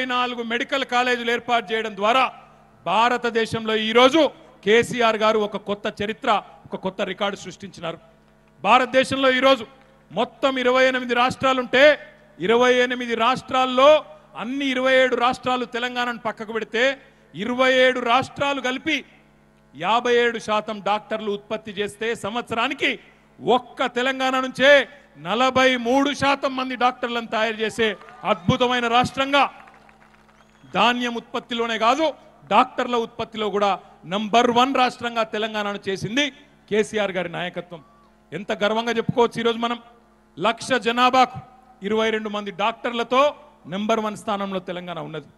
ముప్పై నాలుగు మెడికల్ కాలేజీలు ఏర్పాటు చేయడం ద్వారా భారతదేశంలో ఈరోజు కేసీఆర్ గారు ఒక కొత్త చరిత్ర ఒక కొత్త రికార్డు సృష్టించినారు భారతదేశంలో ఈరోజు మొత్తం ఇరవై ఎనిమిది రాష్ట్రాలుంటే ఇరవై ఎనిమిది రాష్ట్రాల్లో అన్ని ఇరవై ఏడు రాష్ట్రాలు తెలంగాణను పక్కకు పెడితే ఇరవై ఏడు రాష్ట్రాలు కలిపి యాభై ఏడు శాతం డాక్టర్లు ఉత్పత్తి చేస్తే సంవత్సరానికి ఒక్క తెలంగాణ నుంచే నలభై మూడు శాతం మంది డాక్టర్లను తయారు చేసే అద్భుతమైన రాష్ట్రంగా ధాన్యం ఉత్పత్తిలోనే కాదు డాక్టర్ల ఉత్పత్తిలో కూడా నంబర్ వన్ రాష్ట్రంగా తెలంగాణను చేసింది కేసీఆర్ గారి నాయకత్వం ఎంత గర్వంగా చెప్పుకోవచ్చు ఈరోజు మనం లక్ష జనాభాకు ఇరవై రెండు మంది డాక్టర్లతో నెంబర్ వన్ స్థానంలో తెలంగాణ ఉన్నది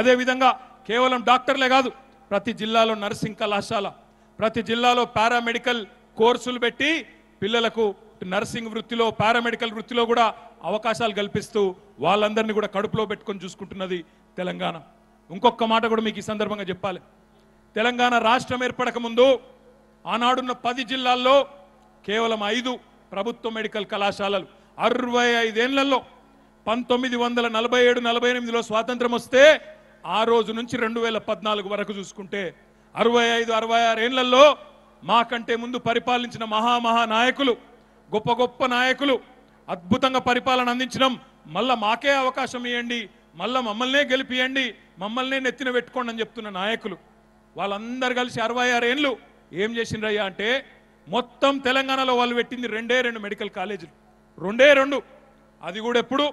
అదేవిధంగా కేవలం డాక్టర్లే కాదు ప్రతి జిల్లాలో నర్సింగ్ కళాశాల ప్రతి జిల్లాలో పారామెడికల్ కోర్సులు పెట్టి పిల్లలకు నర్సింగ్ వృత్తిలో పారామెడికల్ వృత్తిలో కూడా అవకాశాలు కల్పిస్తూ వాళ్ళందరినీ కూడా కడుపులో పెట్టుకొని చూసుకుంటున్నది తెలంగాణ ఇంకొక మాట కూడా మీకు ఈ సందర్భంగా చెప్పాలి తెలంగాణ రాష్ట్రం ఏర్పడక ముందు ఆనాడున్న పది జిల్లాల్లో కేవలం ఐదు ప్రభుత్వ మెడికల్ కళాశాలలు అరవై ఐదేళ్లలో పంతొమ్మిది వందల నలభై ఏడు నలభై ఎనిమిదిలో స్వాతంత్రం వస్తే ఆ రోజు నుంచి రెండు వేల పద్నాలుగు వరకు చూసుకుంటే అరవై ఐదు అరవై ఆరు ఆరేళ్లలో మాకంటే ముందు పరిపాలించిన మహామహా నాయకులు గొప్ప గొప్ప నాయకులు అద్భుతంగా పరిపాలన అందించడం మళ్ళా మాకే అవకాశం ఇవ్వండి మళ్ళా మమ్మల్నే గెలిపియండి మమ్మల్నే నెత్తిన పెట్టుకోండి అని చెప్తున్న నాయకులు వాళ్ళందరు కలిసి అరవై ఆరు ఏండ్లు ఏం చేసిండ్రయ్యా అంటే మొత్తం తెలంగాణలో వాళ్ళు పెట్టింది రెండే రెండు మెడికల్ కాలేజీలు రెండే రెండు అది కూడా ఎప్పుడు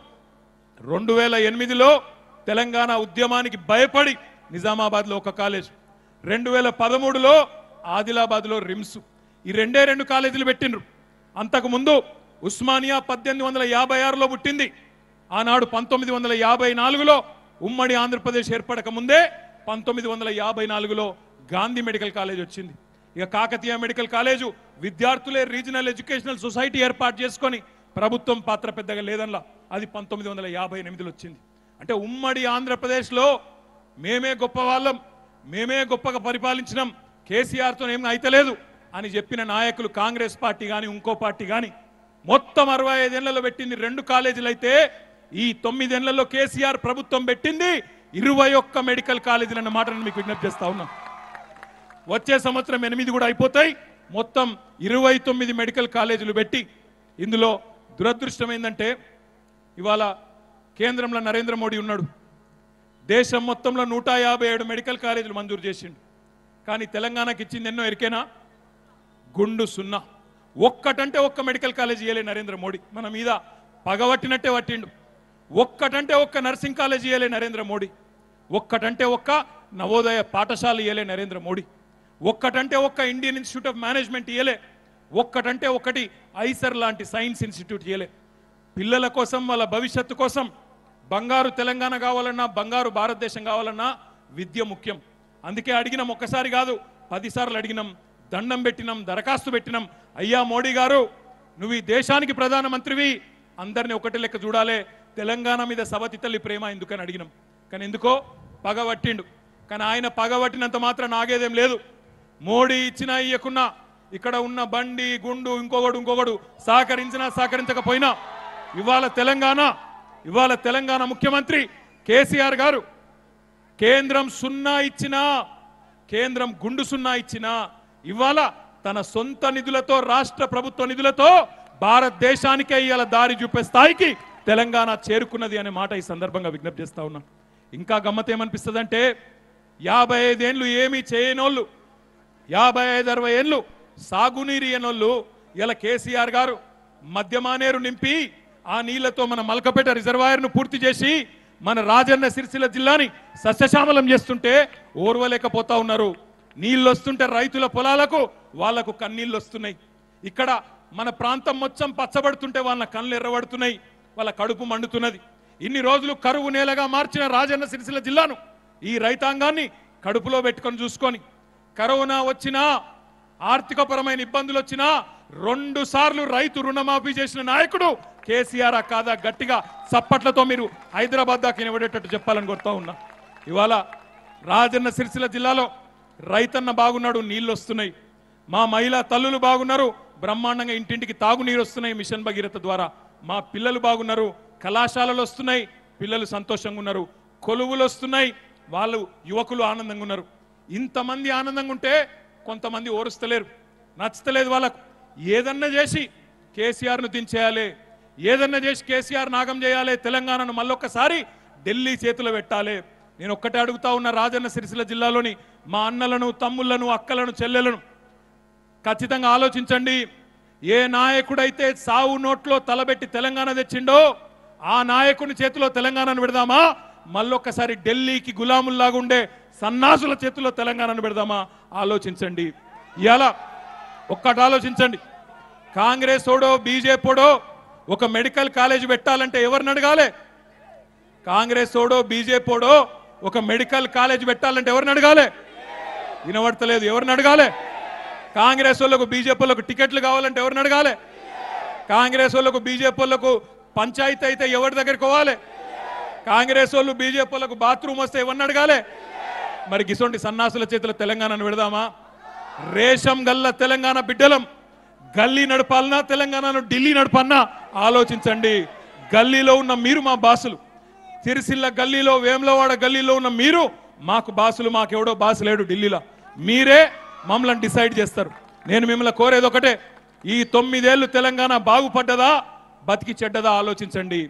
రెండు వేల ఎనిమిదిలో తెలంగాణ ఉద్యమానికి భయపడి నిజామాబాద్లో ఒక కాలేజ్ రెండు వేల పదమూడులో ఆదిలాబాద్లో రిమ్స్ ఈ రెండే రెండు కాలేజీలు పెట్టిండ్రు అంతకుముందు ఉస్మానియా పద్దెనిమిది వందల యాభై ఆరులో పుట్టింది ఆనాడు పంతొమ్మిది వందల యాభై నాలుగులో ఉమ్మడి ఆంధ్రప్రదేశ్ ఏర్పడక ముందే పంతొమ్మిది వందల యాభై నాలుగులో గాంధీ మెడికల్ కాలేజ్ వచ్చింది ఇక కాకతీయ మెడికల్ కాలేజు విద్యార్థులే రీజనల్ ఎడ్యుకేషనల్ సొసైటీ ఏర్పాటు చేసుకొని ప్రభుత్వం పాత్ర పెద్దగా లేదనలా అది పంతొమ్మిది వందల యాభై ఎనిమిదిలో వచ్చింది అంటే ఉమ్మడి ఆంధ్రప్రదేశ్లో మేమే గొప్ప వాళ్ళం మేమే గొప్పగా పరిపాలించినాం కేసీఆర్తో ఏం అయితలేదు అని చెప్పిన నాయకులు కాంగ్రెస్ పార్టీ కానీ ఇంకో పార్టీ కానీ మొత్తం అరవై ఐదేళ్లలో పెట్టింది రెండు కాలేజీలు అయితే ఈ తొమ్మిదేళ్లలో కేసీఆర్ ప్రభుత్వం పెట్టింది ఇరవై ఒక్క మెడికల్ కాలేజీలు అన్న మాటను మీకు విజ్ఞప్తి చేస్తా ఉన్నా వచ్చే సంవత్సరం ఎనిమిది కూడా అయిపోతాయి మొత్తం ఇరవై తొమ్మిది మెడికల్ కాలేజీలు పెట్టి ఇందులో దురదృష్టం ఏంటంటే ఇవాళ కేంద్రంలో నరేంద్ర మోడీ ఉన్నాడు దేశం మొత్తంలో నూట యాభై ఏడు మెడికల్ కాలేజీలు మంజూరు చేసిండు కానీ తెలంగాణకి ఇచ్చింది ఎన్నో ఎరికేనా గుండు సున్నా ఒక్కటంటే ఒక్క మెడికల్ కాలేజీ ఇయ్యలే నరేంద్ర మోడీ మన మీద పగవట్టినట్టే పట్టిండు ఒక్కటంటే ఒక్క నర్సింగ్ కాలేజ్ ఇయ్యలే నరేంద్ర మోడీ ఒక్కటంటే ఒక్క నవోదయ పాఠశాల ఇయ్యలే నరేంద్ర మోడీ ఒక్కటంటే ఒక్క ఇండియన్ ఇన్స్టిట్యూట్ ఆఫ్ మేనేజ్మెంట్ ఇయ్యలే ఒక్కటంటే ఒకటి ఐసర్ లాంటి సైన్స్ ఇన్స్టిట్యూట్ ఇయ్యలే పిల్లల కోసం వాళ్ళ భవిష్యత్తు కోసం బంగారు తెలంగాణ కావాలన్నా బంగారు భారతదేశం కావాలన్నా విద్య ముఖ్యం అందుకే అడిగినాం ఒక్కసారి కాదు పదిసార్లు అడిగినాం దండం పెట్టినాం దరఖాస్తు పెట్టినాం అయ్యా మోడీ గారు నువ్వు ఈ దేశానికి ప్రధానమంత్రివి అందరినీ ఒకటి లెక్క చూడాలి తెలంగాణ మీద సవతి తల్లి ప్రేమ ఎందుకని అడిగినాం కానీ ఎందుకో పగబట్టిండు కానీ ఆయన పగబట్టినంత మాత్రం నాగేదేం లేదు మోడీ ఇచ్చినా ఇయ్యకున్నా ఇక్కడ ఉన్న బండి గుండు ఇంకొకడు ఇంకొకడు సహకరించినా సహకరించకపోయినా ఇవాళ తెలంగాణ ఇవాళ తెలంగాణ ముఖ్యమంత్రి కేసీఆర్ గారు కేంద్రం సున్నా ఇచ్చినా కేంద్రం గుండు సున్నా ఇచ్చినా ఇవాళ తన సొంత నిధులతో రాష్ట్ర ప్రభుత్వ నిధులతో భారతదేశానికే ఇవాళ దారి చూపే స్థాయికి తెలంగాణ చేరుకున్నది అనే మాట ఈ సందర్భంగా విజ్ఞప్తి చేస్తా ఉన్నా ఇంకా గమ్మత్ ఏమనిపిస్తుంది అంటే యాభై ఐదేళ్ళు ఏమీ చేయనోళ్ళు యాభై ఐదు అరవై ఏళ్ళు సాగునీరు అనోళ్ళు ఇలా కేసీఆర్ గారు మద్యమానేరు నింపి ఆ నీళ్లతో మన మల్కపేట రిజర్వాయర్ను పూర్తి చేసి మన రాజన్న సిరిసిల్ల జిల్లాని సస్యశ్యామలం చేస్తుంటే ఓర్వలేకపోతా ఉన్నారు నీళ్ళు వస్తుంటే రైతుల పొలాలకు వాళ్లకు కన్నీళ్ళు వస్తున్నాయి ఇక్కడ మన ప్రాంతం మొత్తం పచ్చబడుతుంటే వాళ్ళ కళ్ళు ఎర్రబడుతున్నాయి వాళ్ళ కడుపు మండుతున్నది ఇన్ని రోజులు కరువు నేలగా మార్చిన రాజన్న సిరిసిల్ల జిల్లాను ఈ రైతాంగాన్ని కడుపులో పెట్టుకొని చూసుకొని కరోనా వచ్చినా ఆర్థికపరమైన ఇబ్బందులు వచ్చినా రెండు సార్లు రైతు రుణమాఫీ చేసిన నాయకుడు కేసీఆర్ కాదా గట్టిగా చప్పట్లతో మీరు హైదరాబాద్ దాకా నిలబడేటట్టు చెప్పాలని కోరుతా ఉన్నా ఇవాళ రాజన్న సిరిసిల్ల జిల్లాలో రైతన్న బాగున్నాడు నీళ్ళు వస్తున్నాయి మా మహిళా తల్లులు బాగున్నారు బ్రహ్మాండంగా ఇంటింటికి తాగునీరు వస్తున్నాయి మిషన్ భగీరథ ద్వారా మా పిల్లలు బాగున్నారు కళాశాలలు వస్తున్నాయి పిల్లలు సంతోషంగా ఉన్నారు కొలువులు వస్తున్నాయి వాళ్ళు యువకులు ఆనందంగా ఉన్నారు ఇంతమంది ఆనందంగా ఉంటే కొంతమంది ఓరుస్తలేరు నచ్చతలేదు వాళ్ళకు ఏదన్నా చేసి కేసీఆర్ను దించేయాలి ఏదన్నా చేసి కేసీఆర్ నాగం చేయాలి తెలంగాణను మళ్ళొక్కసారి ఢిల్లీ చేతిలో పెట్టాలి నేను ఒక్కటే అడుగుతా ఉన్న రాజన్న సిరిసిల్ల జిల్లాలోని మా అన్నలను తమ్ముళ్లను అక్కలను చెల్లెలను ఖచ్చితంగా ఆలోచించండి ఏ నాయకుడైతే సావు నోట్లో తలబెట్టి తెలంగాణ తెచ్చిండో ఆ నాయకుని చేతిలో తెలంగాణను పెడదామా మళ్ళొక్కసారి ఢిల్లీకి గులాముల్లాగా ఉండే సన్నాసుల చేతిలో తెలంగాణను పెడదామా ఆలోచించండి ఇలా ఒక్కటి ఆలోచించండి కాంగ్రెస్ ఓడో బీజేపీడో ఒక మెడికల్ కాలేజ్ పెట్టాలంటే ఎవరిని అడగాలి కాంగ్రెస్ ఓడో బీజేపీడో ఒక మెడికల్ కాలేజ్ పెట్టాలంటే ఎవరిని అడగాలి వినబడతలేదు ఎవరిని అడగాలి కాంగ్రెస్ వాళ్ళకు బీజేపీలకు టికెట్లు కావాలంటే ఎవరిని అడగాలి కాంగ్రెస్ వాళ్ళకు బీజేపీలకు పంచాయతీ అయితే ఎవరి దగ్గరికి పోవాలి కాంగ్రెస్ వాళ్ళు బీజేపీలకు బాత్రూమ్ వస్తే ఎవరిని అడగాలి మరి గిసొంటి సన్నాసుల చేతిలో తెలంగాణను విడదామా రేషం గల్ల తెలంగాణ బిడ్డలం గల్లీ నడపాలన్నా తెలంగాణను ఢిల్లీ నడపాలన్నా ఆలోచించండి గల్లీలో ఉన్న మీరు మా బాసులు సిరిసిల్ల గల్లీలో వేములవాడ గల్లీలో ఉన్న మీరు మాకు బాసులు మాకెవడో బాసు లేడు ఢిల్లీలో మీరే మమ్మల్ని డిసైడ్ చేస్తారు నేను మిమ్మల్ని కోరేది ఒకటే ఈ తొమ్మిదేళ్లు తెలంగాణ బాగుపడ్డదా బతికి చెడ్డదా ఆలోచించండి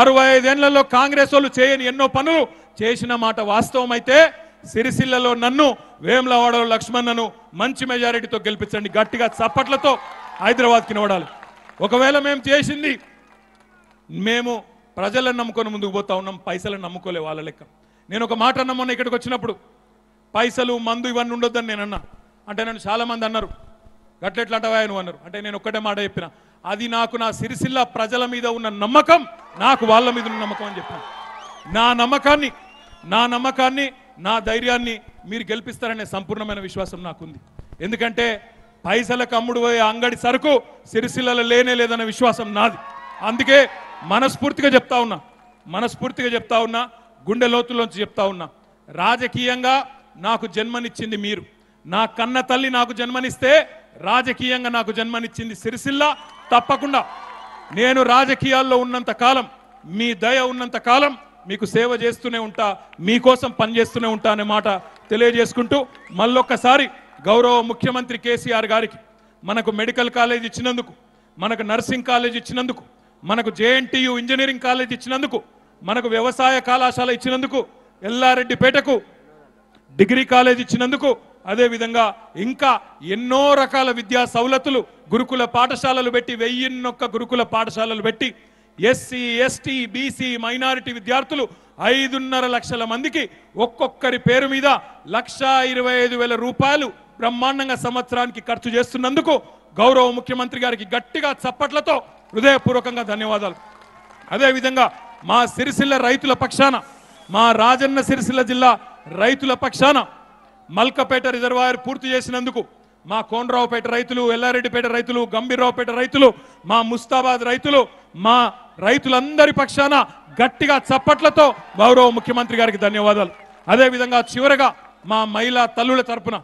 అరవై ఐదేళ్లలో కాంగ్రెస్ వాళ్ళు చేయని ఎన్నో పనులు చేసిన మాట వాస్తవం అయితే సిరిసిల్లలో నన్ను వేములవాడలో లక్ష్మణ్ను మంచి మెజారిటీతో గెలిపించండి గట్టిగా చప్పట్లతో హైదరాబాద్కి నివడాలి ఒకవేళ మేము చేసింది మేము ప్రజలను నమ్ముకొని ముందుకు పోతా ఉన్నాం పైసలను నమ్ముకోలే వాళ్ళ లెక్క నేను ఒక మాట అన్న ఇక్కడికి వచ్చినప్పుడు పైసలు మందు ఇవన్నీ ఉండొద్దని నేను అన్నా అంటే నన్ను చాలామంది అన్నారు అంటవా నువ్వు అన్నారు అంటే నేను ఒక్కటే మాట చెప్పిన అది నాకు నా సిరిసిల్ల ప్రజల మీద ఉన్న నమ్మకం నాకు వాళ్ళ మీద ఉన్న నమ్మకం అని చెప్పాను నా నమ్మకాన్ని నా నమ్మకాన్ని నా ధైర్యాన్ని మీరు గెలిపిస్తారనే సంపూర్ణమైన విశ్వాసం నాకుంది ఎందుకంటే పైసలకు అమ్ముడు పోయే అంగడి సరుకు సిరిసిల్లలో లేనే లేదన్న విశ్వాసం నాది అందుకే మనస్ఫూర్తిగా చెప్తా ఉన్నా మనస్ఫూర్తిగా చెప్తా ఉన్నా గుండె లోతులోంచి చెప్తా ఉన్నా రాజకీయంగా నాకు జన్మనిచ్చింది మీరు నా కన్న తల్లి నాకు జన్మనిస్తే రాజకీయంగా నాకు జన్మనిచ్చింది సిరిసిల్ల తప్పకుండా నేను రాజకీయాల్లో ఉన్నంత కాలం మీ దయ ఉన్నంత కాలం మీకు సేవ చేస్తూనే ఉంటా మీకోసం పనిచేస్తూనే ఉంటా అనే మాట తెలియజేసుకుంటూ మళ్ళొక్కసారి గౌరవ ముఖ్యమంత్రి కేసీఆర్ గారికి మనకు మెడికల్ కాలేజ్ ఇచ్చినందుకు మనకు నర్సింగ్ కాలేజ్ ఇచ్చినందుకు మనకు జేఎన్టీయు ఇంజనీరింగ్ కాలేజ్ ఇచ్చినందుకు మనకు వ్యవసాయ కళాశాల ఇచ్చినందుకు ఎల్లారెడ్డిపేటకు డిగ్రీ కాలేజ్ ఇచ్చినందుకు అదేవిధంగా ఇంకా ఎన్నో రకాల విద్యా సవలతులు గురుకుల పాఠశాలలు పెట్టి వెయ్యిన్నొక్క గురుకుల పాఠశాలలు పెట్టి ఎస్సీ ఎస్టీ బీసీ మైనారిటీ విద్యార్థులు ఐదున్నర లక్షల మందికి ఒక్కొక్కరి పేరు మీద లక్ష ఇరవై ఐదు వేల రూపాయలు బ్రహ్మాండంగా సంవత్సరానికి ఖర్చు చేస్తున్నందుకు గౌరవ ముఖ్యమంత్రి గారికి గట్టిగా చప్పట్లతో హృదయపూర్వకంగా ధన్యవాదాలు అదేవిధంగా మా సిరిసిల్ల రైతుల పక్షాన మా రాజన్న సిరిసిల్ల జిల్లా రైతుల పక్షాన మల్కపేట రిజర్వాయర్ పూర్తి చేసినందుకు మా కోనరావుపేట రైతులు ఎల్లారెడ్డిపేట రైతులు గంభీరావుపేట రైతులు మా ముస్తాబాద్ రైతులు మా రైతులందరి పక్షాన గట్టిగా చప్పట్లతో గౌరవ ముఖ్యమంత్రి గారికి ధన్యవాదాలు అదేవిధంగా చివరగా మా మహిళా తల్లుల తరపున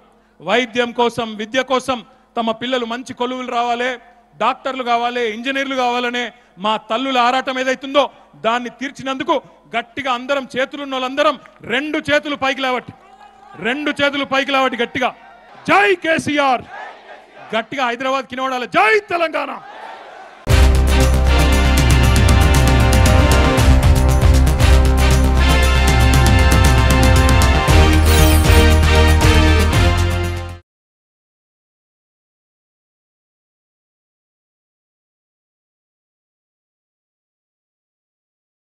వైద్యం కోసం విద్య కోసం తమ పిల్లలు మంచి కొలువులు రావాలి డాక్టర్లు కావాలి ఇంజనీర్లు కావాలనే మా తల్లుల ఆరాటం ఏదైతుందో దాన్ని తీర్చినందుకు గట్టిగా అందరం చేతులున్న వాళ్ళందరం రెండు చేతులు పైకి లేవట్టి రెండు చేతులు పైకి లావటి గట్టిగా జై కేసీఆర్ గట్టిగా హైదరాబాద్ కినవడాలి జై తెలంగాణ